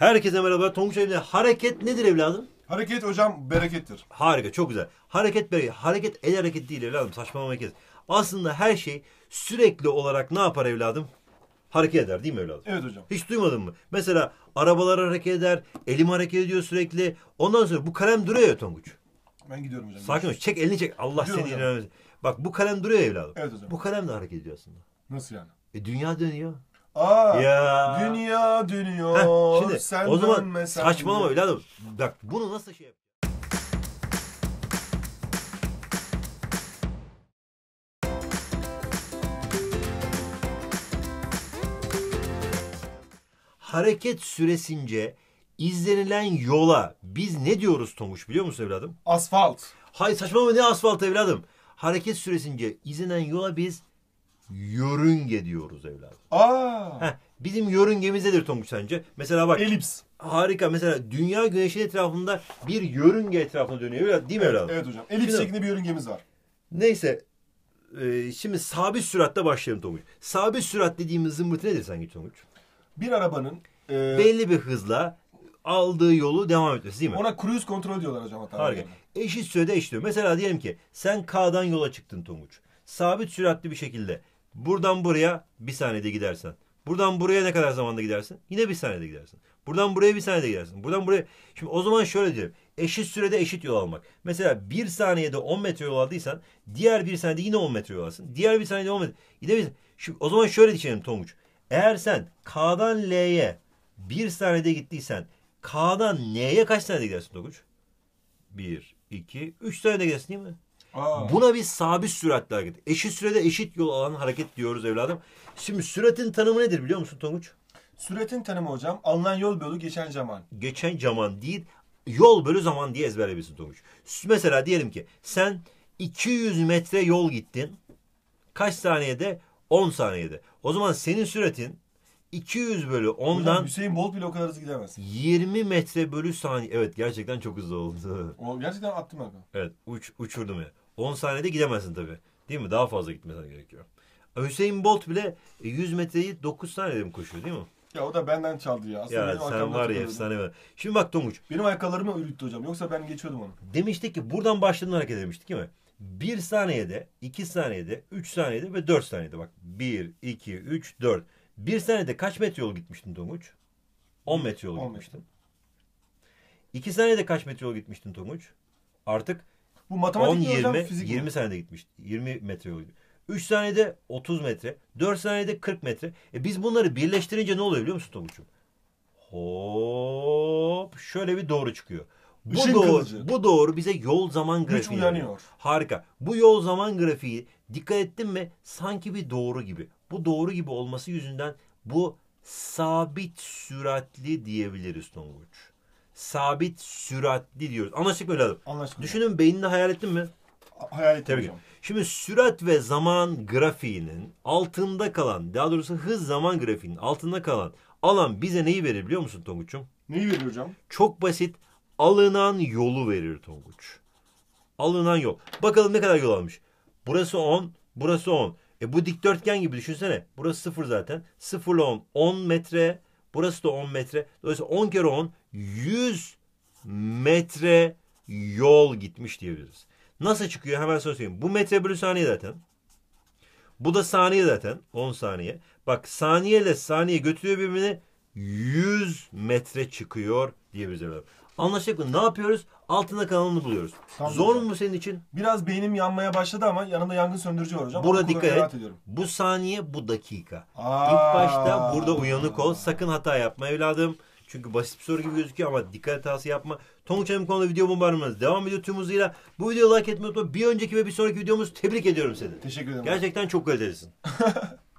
Herkese merhaba. Tonguç evladım. Hareket nedir evladım? Hareket hocam berekettir. Harika çok güzel. Hareket bereket. Hareket el hareket değil evladım. Saçmalama kes. Aslında her şey sürekli olarak ne yapar evladım? Hareket eder değil mi evladım? Evet hocam. Hiç duymadın mı? Mesela arabalar hareket eder. Elim hareket ediyor sürekli. Ondan sonra bu kalem duruyor ya Tonguç. Ben gidiyorum hocam. Sakin ol. Çek elini çek. Allah seni hocam. inanmasın. Bak bu kalem duruyor evladım. Evet hocam. Bu kalem de hareket ediyor aslında. Nasıl yani? E, dünya dönüyor. Aa, ya. dünya dönüyor. Heh, şimdi, sen o zaman dönme, saçmalama evladım. Bak bunu nasıl şey yap? Hareket süresince izlenilen yola biz ne diyoruz Tomuş biliyor musun evladım? Asfalt. Hayır saçmalama ne asfalt evladım? Hareket süresince izlenen yola biz yörünge diyoruz evladım. Aa! Heh, bizim yörüngemiz nedir Tonguç sence? Mesela bak. Elips. Harika. Mesela dünya güneşin etrafında bir yörünge etrafında dönüyor. Evladım, değil mi evladım? Evet hocam. Elips şeklinde bir yörüngemiz var. Neyse. E, şimdi sabit süratte başlayalım Tonguç. Sabit sürat dediğimiz zımbırtı nedir sanki Tonguç? Bir arabanın e... belli bir hızla aldığı yolu devam etmesi değil mi? Ona cruise kontrol diyorlar hocam hatta. Harika. Yani. Eşit sürede eşitliyor. Mesela diyelim ki sen K'dan yola çıktın Tonguç. Sabit süratli bir şekilde Buradan buraya bir saniyede gidersen. Buradan buraya ne kadar zamanda gidersin? Yine bir saniyede gidersin. Buradan buraya bir saniyede gidersin. Buradan buraya... Şimdi o zaman şöyle diyorum, Eşit sürede eşit yol almak. Mesela bir saniyede 10 metre yol aldıysan diğer bir saniyede yine 10 metre yol alsın. Diğer bir saniyede 10 metre... Yine bir... Şimdi, o zaman şöyle düşünelim Tonguç. Eğer sen K'dan L'ye bir saniyede gittiysen K'dan N'ye kaç saniyede gidersin Tonguç? Bir, iki, üç saniyede gidersin değil mi? Aa. Buna bir sabit süratle hareket. Eşit sürede eşit yol alan hareket diyoruz evladım. Şimdi süratin tanımı nedir biliyor musun Tonguç? Süratin tanımı hocam alınan yol bölü geçen zaman. Geçen zaman değil yol bölü zaman diye ezberleyebilirsin Tonguç. Mesela diyelim ki sen 200 metre yol gittin. Kaç saniyede? 10 saniyede. O zaman senin süratin 200 bölü 10'dan Hocam Hüseyin Bolt bile o kadar hızlı gidemez. 20 metre bölü saniye. Evet gerçekten çok hızlı oldu. O gerçekten attı mı? Evet uç, uçurdum ya. 10 saniyede gidemezsin tabii. Değil mi? Daha fazla gitmesen gerekiyor. Hüseyin Bolt bile 100 e, metreyi 9 saniyede mi koşuyor değil mi? Ya o da benden çaldı ya. Aslında ya sen var ya efsane var. Şimdi bak Tonguç. Benim ayakkabılarımı ürüttü hocam. Yoksa ben geçiyordum onu. Demiştik ki buradan başladığını hareket demiştik değil mi? 1 saniyede, 2 saniyede, 3 saniyede ve 4 saniyede. Bak 1, 2, 3, 4. Bir senede kaç metre yol gitmiştin Tonguç? 10 metre yol 10 gitmiştin. Metre. İki senede kaç metre yol gitmiştin Tonguç? Artık bu matematik 10 20 hocam, fizik 20 senede gitmiş. 20 metre yol. 3 saniyede 30 metre, 4 saniyede 40 metre. E biz bunları birleştirince ne oluyor biliyor musun Tonguç'um? Hop şöyle bir doğru çıkıyor. Bu Işın doğru, kılıcı. bu doğru bize yol zaman grafiği. Güç uyanıyor. Harika. Bu yol zaman grafiği dikkat ettin mi? Sanki bir doğru gibi bu doğru gibi olması yüzünden bu sabit süratli diyebiliriz Tonguç. Sabit süratli diyoruz. Anlaştık mı evladım? Anlaştık. Düşünün beynini hayal ettin mi? Hayal ettim Tabii. hocam. Şimdi sürat ve zaman grafiğinin altında kalan, daha doğrusu hız zaman grafiğinin altında kalan alan bize neyi verir biliyor musun Tonguç'um? Neyi verir hocam? Çok basit alınan yolu verir Tonguç. Alınan yol. Bakalım ne kadar yol almış. Burası 10, burası 10. E bu dikdörtgen gibi düşünsene. Burası sıfır zaten. Sıfırla on. 10 metre. Burası da 10 metre. Dolayısıyla 10 kere 10, 100 metre yol gitmiş diyebiliriz. Nasıl çıkıyor hemen söyleyeyim. Bu metre bölü saniye zaten. Bu da saniye zaten. 10 saniye. Bak saniye ile saniye götürüyor birbirini. 100 metre çıkıyor diyebiliriz. Anlaştık mı? Ne yapıyoruz? Altında kanalını buluyoruz. Tamam, Zor hocam. mu senin için? Biraz beynim yanmaya başladı ama yanında yangın söndürücü var hocam. Burada dikkat et. Ediyorum. Bu saniye bu dakika. Aa. İlk başta burada uyanık ol. Sakın hata yapma evladım. Çünkü basit bir soru gibi gözüküyor ama dikkat hatası yapma. Tonguç Hanım konuda video bombardımanız devam ediyor tüm hızıyla. Bu videoyu like etmeyi unutma. Bir önceki ve bir sonraki videomuz tebrik ediyorum seni. Teşekkür ederim. Gerçekten çok kalitelisin.